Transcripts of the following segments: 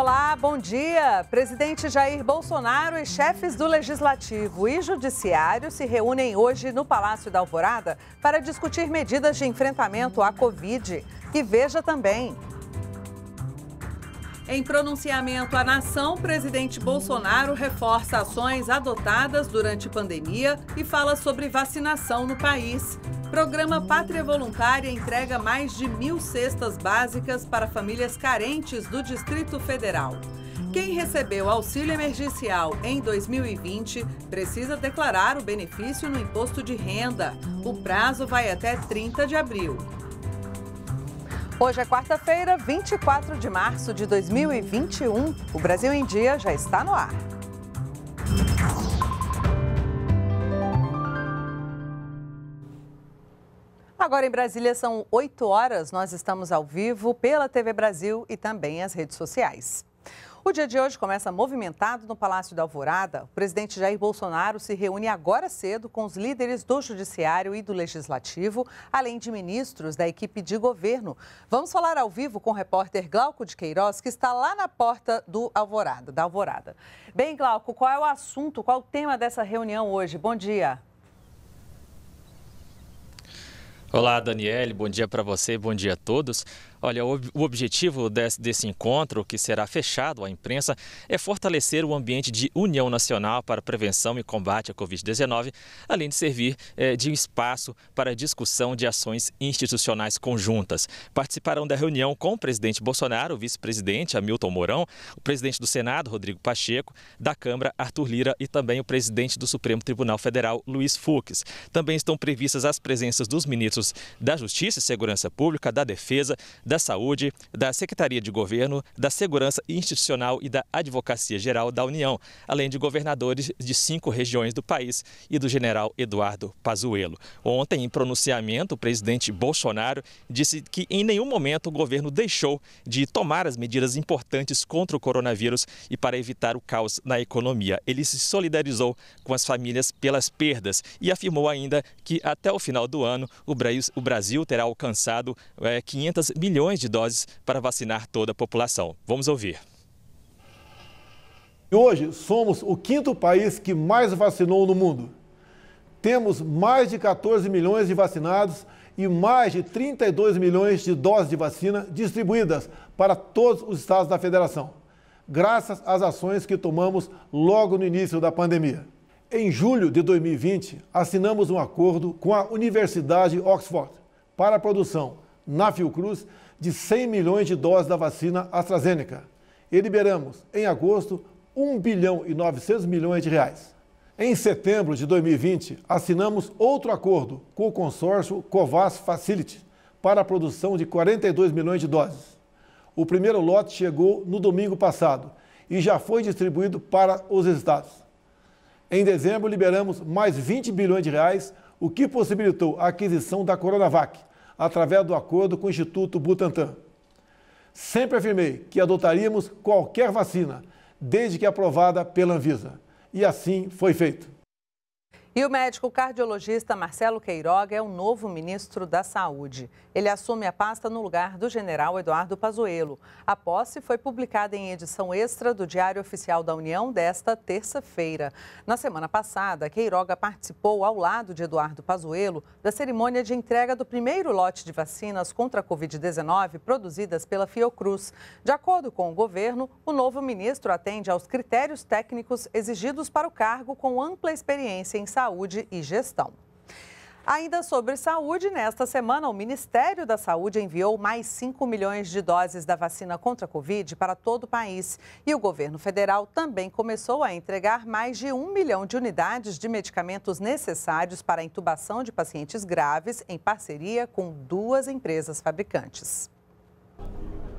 Olá, bom dia. Presidente Jair Bolsonaro e chefes do Legislativo e Judiciário se reúnem hoje no Palácio da Alvorada para discutir medidas de enfrentamento à Covid. E veja também: em pronunciamento à nação, presidente Bolsonaro reforça ações adotadas durante pandemia e fala sobre vacinação no país. Programa Pátria Voluntária entrega mais de mil cestas básicas para famílias carentes do Distrito Federal. Quem recebeu auxílio emergencial em 2020 precisa declarar o benefício no imposto de renda. O prazo vai até 30 de abril. Hoje é quarta-feira, 24 de março de 2021. O Brasil em Dia já está no ar. Agora em Brasília são 8 horas. Nós estamos ao vivo pela TV Brasil e também as redes sociais. O dia de hoje começa movimentado no Palácio da Alvorada. O presidente Jair Bolsonaro se reúne agora cedo com os líderes do Judiciário e do Legislativo, além de ministros da equipe de governo. Vamos falar ao vivo com o repórter Glauco de Queiroz, que está lá na porta do Alvorada, da Alvorada. Bem, Glauco, qual é o assunto, qual é o tema dessa reunião hoje? Bom dia. Olá, Daniele. Bom dia para você, bom dia a todos. Olha, o objetivo desse encontro, que será fechado à imprensa, é fortalecer o ambiente de união nacional para prevenção e combate à Covid-19, além de servir é, de espaço para discussão de ações institucionais conjuntas. Participarão da reunião com o presidente Bolsonaro, o vice-presidente Hamilton Mourão, o presidente do Senado, Rodrigo Pacheco, da Câmara, Arthur Lira e também o presidente do Supremo Tribunal Federal, Luiz Fux. Também estão previstas as presenças dos ministros da Justiça e Segurança Pública, da Defesa, da Saúde, da Secretaria de Governo, da Segurança Institucional e da Advocacia Geral da União, além de governadores de cinco regiões do país e do general Eduardo Pazuello. Ontem, em pronunciamento, o presidente Bolsonaro disse que em nenhum momento o governo deixou de tomar as medidas importantes contra o coronavírus e para evitar o caos na economia. Ele se solidarizou com as famílias pelas perdas e afirmou ainda que até o final do ano o Brasil terá alcançado 500 eh, milhões milhões de doses para vacinar toda a população. Vamos ouvir. Hoje somos o quinto país que mais vacinou no mundo. Temos mais de 14 milhões de vacinados e mais de 32 milhões de doses de vacina distribuídas para todos os estados da federação, graças às ações que tomamos logo no início da pandemia. Em julho de 2020, assinamos um acordo com a Universidade Oxford para a produção, na Fiocruz, de 100 milhões de doses da vacina AstraZeneca e liberamos, em agosto, 1 bilhão e 900 milhões de reais. Em setembro de 2020, assinamos outro acordo com o consórcio Covax Facility para a produção de 42 milhões de doses. O primeiro lote chegou no domingo passado e já foi distribuído para os estados. Em dezembro, liberamos mais 20 bilhões de reais, o que possibilitou a aquisição da Coronavac, através do acordo com o Instituto Butantan. Sempre afirmei que adotaríamos qualquer vacina, desde que aprovada pela Anvisa. E assim foi feito. E o médico cardiologista Marcelo Queiroga é o novo ministro da Saúde. Ele assume a pasta no lugar do general Eduardo Pazuello. A posse foi publicada em edição extra do Diário Oficial da União desta terça-feira. Na semana passada, Queiroga participou ao lado de Eduardo Pazuello da cerimônia de entrega do primeiro lote de vacinas contra a COVID-19 produzidas pela Fiocruz. De acordo com o governo, o novo ministro atende aos critérios técnicos exigidos para o cargo com ampla experiência em saúde Saúde e Gestão. Ainda sobre saúde, nesta semana, o Ministério da Saúde enviou mais 5 milhões de doses da vacina contra a Covid para todo o país. E o governo federal também começou a entregar mais de 1 milhão de unidades de medicamentos necessários para a intubação de pacientes graves, em parceria com duas empresas fabricantes.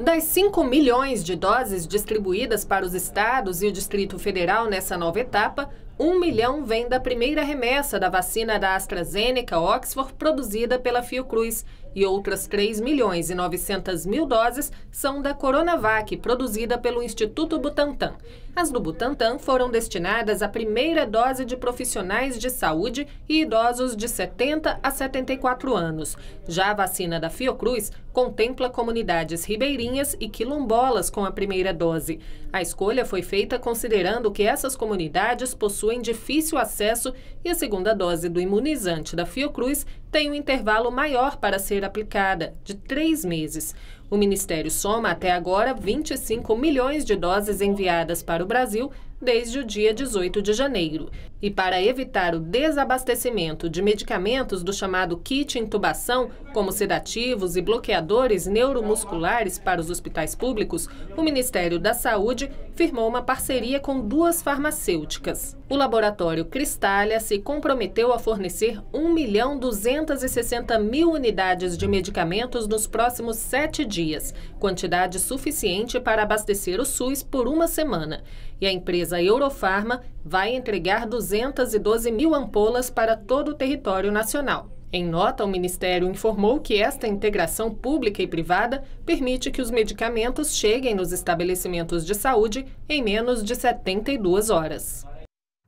Das 5 milhões de doses distribuídas para os estados e o Distrito Federal nessa nova etapa, 1 milhão vem da primeira remessa da vacina da AstraZeneca Oxford produzida pela Fiocruz e outras 3 milhões e 900 mil doses são da Coronavac, produzida pelo Instituto Butantan. As do Butantan foram destinadas à primeira dose de profissionais de saúde e idosos de 70 a 74 anos. Já a vacina da Fiocruz contempla comunidades ribeirinhas e quilombolas com a primeira dose. A escolha foi feita considerando que essas comunidades possuem difícil acesso e a segunda dose do imunizante da Fiocruz tem um intervalo maior para ser aplicada, de três meses. O Ministério soma até agora 25 milhões de doses enviadas para o Brasil desde o dia 18 de janeiro. E para evitar o desabastecimento de medicamentos do chamado kit intubação, como sedativos e bloqueadores neuromusculares para os hospitais públicos, o Ministério da Saúde firmou uma parceria com duas farmacêuticas. O laboratório Cristália se comprometeu a fornecer 1 milhão 260 mil unidades de medicamentos nos próximos sete dias, quantidade suficiente para abastecer o SUS por uma semana. E a empresa Eurofarma vai entregar 212 mil ampolas para todo o território nacional. Em nota, o Ministério informou que esta integração pública e privada permite que os medicamentos cheguem nos estabelecimentos de saúde em menos de 72 horas.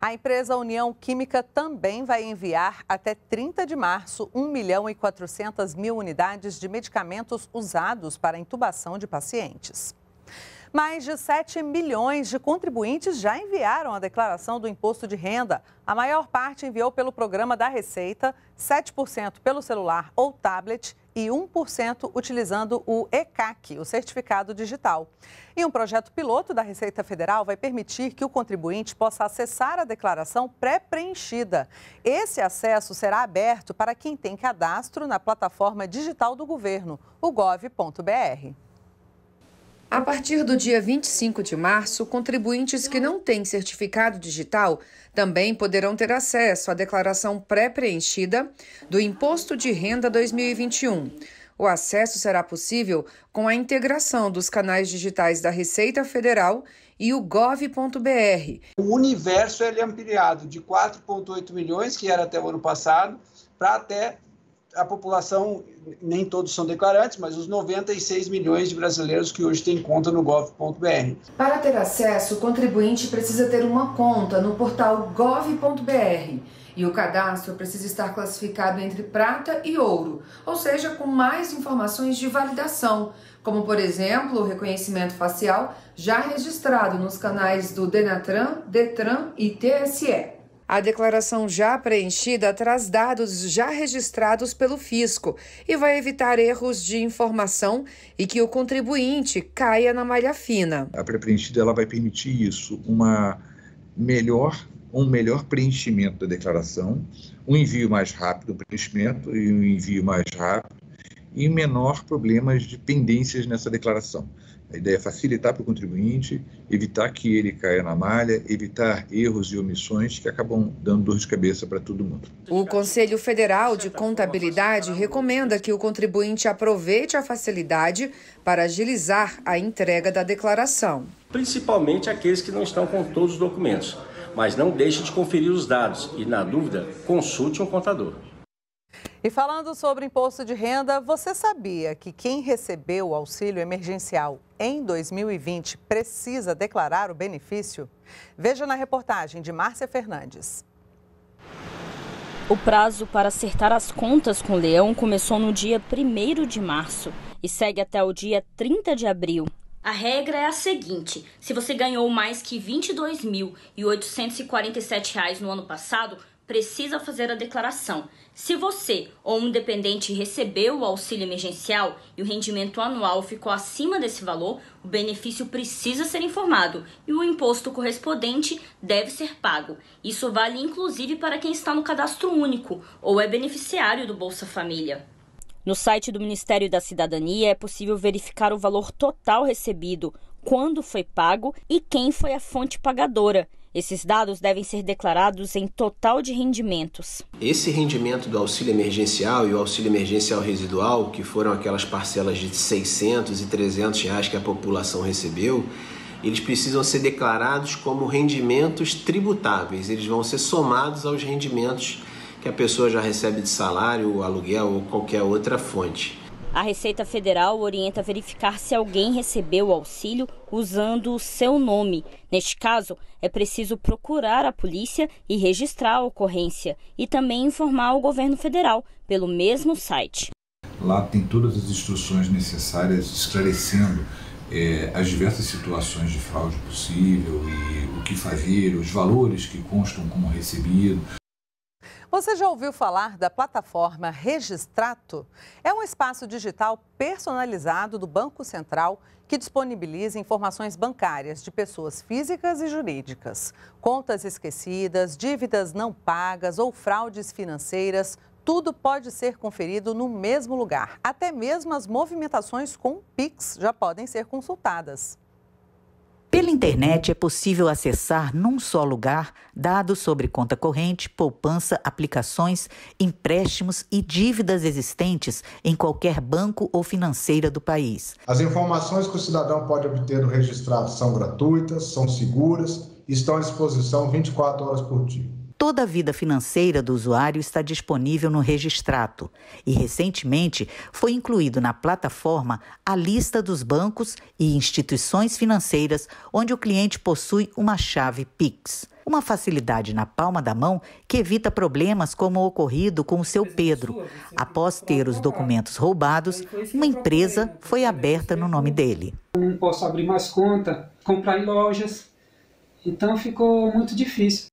A empresa União Química também vai enviar até 30 de março 1 milhão e 400 mil unidades de medicamentos usados para intubação de pacientes. Mais de 7 milhões de contribuintes já enviaram a declaração do imposto de renda. A maior parte enviou pelo programa da Receita, 7% pelo celular ou tablet e 1% utilizando o ECAC, o certificado digital. E um projeto piloto da Receita Federal vai permitir que o contribuinte possa acessar a declaração pré-preenchida. Esse acesso será aberto para quem tem cadastro na plataforma digital do governo, o gov.br. A partir do dia 25 de março, contribuintes que não têm certificado digital também poderão ter acesso à declaração pré-preenchida do Imposto de Renda 2021. O acesso será possível com a integração dos canais digitais da Receita Federal e o gov.br. O universo é ampliado de 4,8 milhões, que era até o ano passado, para até a população, nem todos são declarantes, mas os 96 milhões de brasileiros que hoje têm conta no gov.br. Para ter acesso, o contribuinte precisa ter uma conta no portal gov.br. E o cadastro precisa estar classificado entre prata e ouro, ou seja, com mais informações de validação, como, por exemplo, o reconhecimento facial já registrado nos canais do Denatran, Detran e TSE. A declaração já preenchida traz dados já registrados pelo fisco e vai evitar erros de informação e que o contribuinte caia na malha fina. A pré-preenchida ela vai permitir isso, uma melhor um melhor preenchimento da declaração, um envio mais rápido, do preenchimento e um envio mais rápido e menor problemas de pendências nessa declaração. A ideia é facilitar para o contribuinte, evitar que ele caia na malha, evitar erros e omissões que acabam dando dor de cabeça para todo mundo. O Conselho Federal de Contabilidade recomenda que o contribuinte aproveite a facilidade para agilizar a entrega da declaração. Principalmente aqueles que não estão com todos os documentos, mas não deixe de conferir os dados e, na dúvida, consulte um contador. E falando sobre imposto de renda, você sabia que quem recebeu o auxílio emergencial em 2020 precisa declarar o benefício? Veja na reportagem de Márcia Fernandes. O prazo para acertar as contas com o Leão começou no dia 1 de março e segue até o dia 30 de abril. A regra é a seguinte: se você ganhou mais que R$ 22.847 no ano passado, precisa fazer a declaração. Se você ou um dependente recebeu o auxílio emergencial e o rendimento anual ficou acima desse valor, o benefício precisa ser informado e o imposto correspondente deve ser pago. Isso vale inclusive para quem está no cadastro único ou é beneficiário do Bolsa Família. No site do Ministério da Cidadania é possível verificar o valor total recebido, quando foi pago e quem foi a fonte pagadora. Esses dados devem ser declarados em total de rendimentos. Esse rendimento do auxílio emergencial e o auxílio emergencial residual, que foram aquelas parcelas de 600 e 300 reais que a população recebeu, eles precisam ser declarados como rendimentos tributáveis. Eles vão ser somados aos rendimentos que a pessoa já recebe de salário, aluguel ou qualquer outra fonte. A Receita Federal orienta verificar se alguém recebeu o auxílio usando o seu nome. Neste caso, é preciso procurar a polícia e registrar a ocorrência e também informar o governo federal pelo mesmo site. Lá tem todas as instruções necessárias esclarecendo é, as diversas situações de fraude possível e o que fazer, os valores que constam como recebido. Você já ouviu falar da plataforma Registrato? É um espaço digital personalizado do Banco Central que disponibiliza informações bancárias de pessoas físicas e jurídicas. Contas esquecidas, dívidas não pagas ou fraudes financeiras, tudo pode ser conferido no mesmo lugar. Até mesmo as movimentações com Pix já podem ser consultadas. Pela internet é possível acessar num só lugar dados sobre conta corrente, poupança, aplicações, empréstimos e dívidas existentes em qualquer banco ou financeira do país. As informações que o cidadão pode obter no registrado são gratuitas, são seguras e estão à disposição 24 horas por dia. Toda a vida financeira do usuário está disponível no Registrato e, recentemente, foi incluído na plataforma a lista dos bancos e instituições financeiras onde o cliente possui uma chave PIX. Uma facilidade na palma da mão que evita problemas como o ocorrido com o seu é Pedro. Após ter os documentos roubados, uma empresa né? foi aberta no é nome dele. Não posso abrir mais conta, comprar em lojas. Então ficou muito difícil.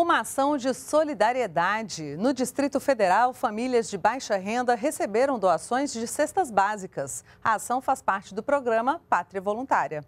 Uma ação de solidariedade. No Distrito Federal, famílias de baixa renda receberam doações de cestas básicas. A ação faz parte do programa Pátria Voluntária.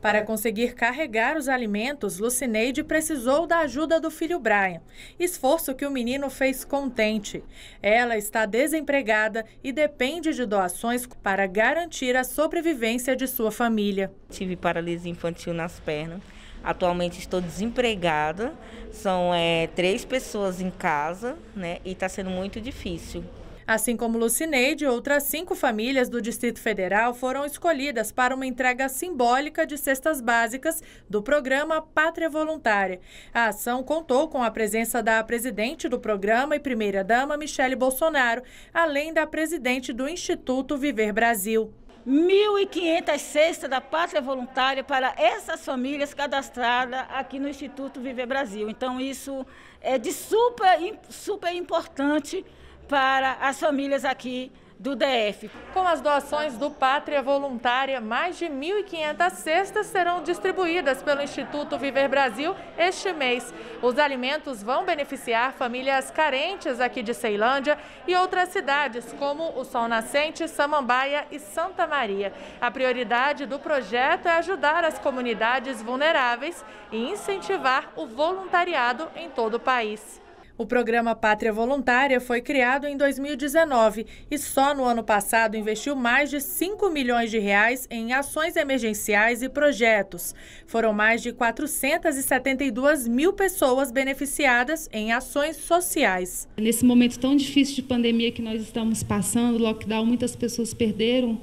Para conseguir carregar os alimentos, Lucineide precisou da ajuda do filho Brian, esforço que o menino fez contente. Ela está desempregada e depende de doações para garantir a sobrevivência de sua família. Tive paralisia infantil nas pernas Atualmente estou desempregada, são é, três pessoas em casa, né? E está sendo muito difícil. Assim como Lucineide, outras cinco famílias do Distrito Federal foram escolhidas para uma entrega simbólica de cestas básicas do programa Pátria Voluntária. A ação contou com a presença da presidente do programa e primeira-dama, Michele Bolsonaro, além da presidente do Instituto Viver Brasil. 1.500 cestas da Pátria Voluntária para essas famílias cadastradas aqui no Instituto Viver Brasil. Então, isso é de super, super importante para as famílias aqui do DF. Com as doações do Pátria Voluntária, mais de 1.500 cestas serão distribuídas pelo Instituto Viver Brasil este mês. Os alimentos vão beneficiar famílias carentes aqui de Ceilândia e outras cidades, como o Sol Nascente, Samambaia e Santa Maria. A prioridade do projeto é ajudar as comunidades vulneráveis e incentivar o voluntariado em todo o país. O programa Pátria Voluntária foi criado em 2019 e só no ano passado investiu mais de 5 milhões de reais em ações emergenciais e projetos. Foram mais de 472 mil pessoas beneficiadas em ações sociais. Nesse momento tão difícil de pandemia que nós estamos passando, lockdown, muitas pessoas perderam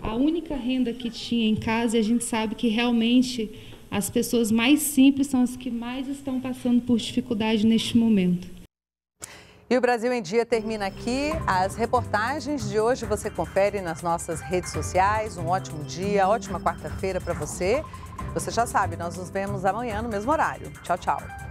a única renda que tinha em casa e a gente sabe que realmente as pessoas mais simples são as que mais estão passando por dificuldade neste momento. E o Brasil em Dia termina aqui. As reportagens de hoje você confere nas nossas redes sociais. Um ótimo dia, ótima quarta-feira para você. Você já sabe, nós nos vemos amanhã no mesmo horário. Tchau, tchau.